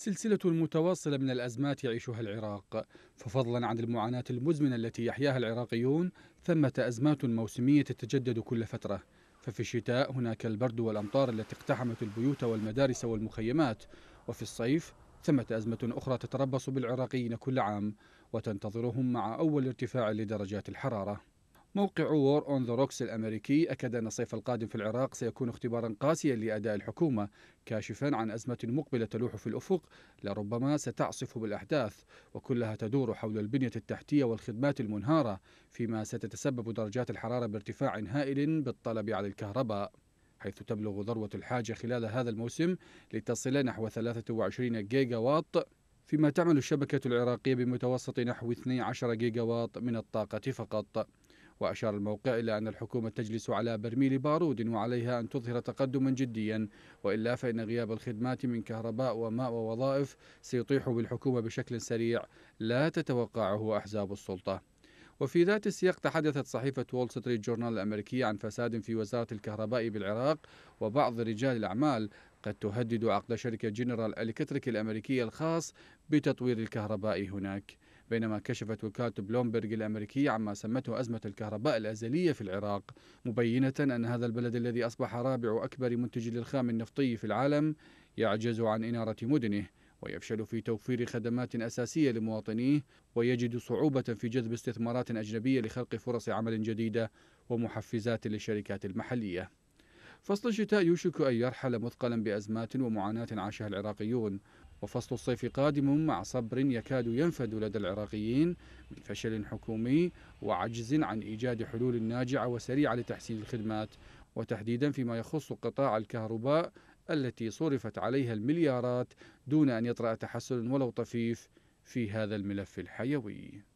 سلسلة متواصلة من الأزمات يعيشها العراق ففضلا عن المعاناة المزمنة التي يحياها العراقيون ثمة أزمات موسمية تتجدد كل فترة ففي الشتاء هناك البرد والأمطار التي اقتحمت البيوت والمدارس والمخيمات وفي الصيف ثمة أزمة أخرى تتربص بالعراقيين كل عام وتنتظرهم مع أول ارتفاع لدرجات الحرارة موقع وور اون ذا روكس الامريكي اكد ان الصيف القادم في العراق سيكون اختبارا قاسيا لاداء الحكومه كاشفا عن ازمه مقبله تلوح في الافق لربما ستعصف بالاحداث وكلها تدور حول البنيه التحتيه والخدمات المنهاره فيما ستتسبب درجات الحراره بارتفاع هائل بالطلب على الكهرباء حيث تبلغ ذروه الحاجه خلال هذا الموسم لتصل نحو 23 جيجا واط فيما تعمل الشبكة العراقية بمتوسط نحو 12 جيجا واط من الطاقة فقط وأشار الموقع إلى أن الحكومة تجلس على برميل بارود وعليها أن تظهر تقدما جديا وإلا فإن غياب الخدمات من كهرباء وماء ووظائف سيطيح بالحكومة بشكل سريع لا تتوقعه أحزاب السلطة وفي ذات السياق تحدثت صحيفة وول ستريت جورنال الأمريكية عن فساد في وزارة الكهرباء بالعراق وبعض رجال الأعمال قد تهدد عقد شركة جنرال إلكتريك الأمريكية الخاص بتطوير الكهرباء هناك بينما كشفت وكالة بلومبرج الأمريكية عما سمته أزمة الكهرباء الأزلية في العراق مبينة أن هذا البلد الذي أصبح رابع أكبر منتج للخام النفطي في العالم يعجز عن إنارة مدنه ويفشل في توفير خدمات أساسية لمواطنيه ويجد صعوبة في جذب استثمارات أجنبية لخلق فرص عمل جديدة ومحفزات للشركات المحلية فصل الشتاء يوشك أن يرحل مثقلا بأزمات ومعاناة عاشها العراقيون وفصل الصيف قادم مع صبر يكاد ينفد لدى العراقيين من فشل حكومي وعجز عن إيجاد حلول ناجعة وسريعة لتحسين الخدمات وتحديدا فيما يخص قطاع الكهرباء التي صرفت عليها المليارات دون أن يطرأ تحسن ولو طفيف في هذا الملف الحيوي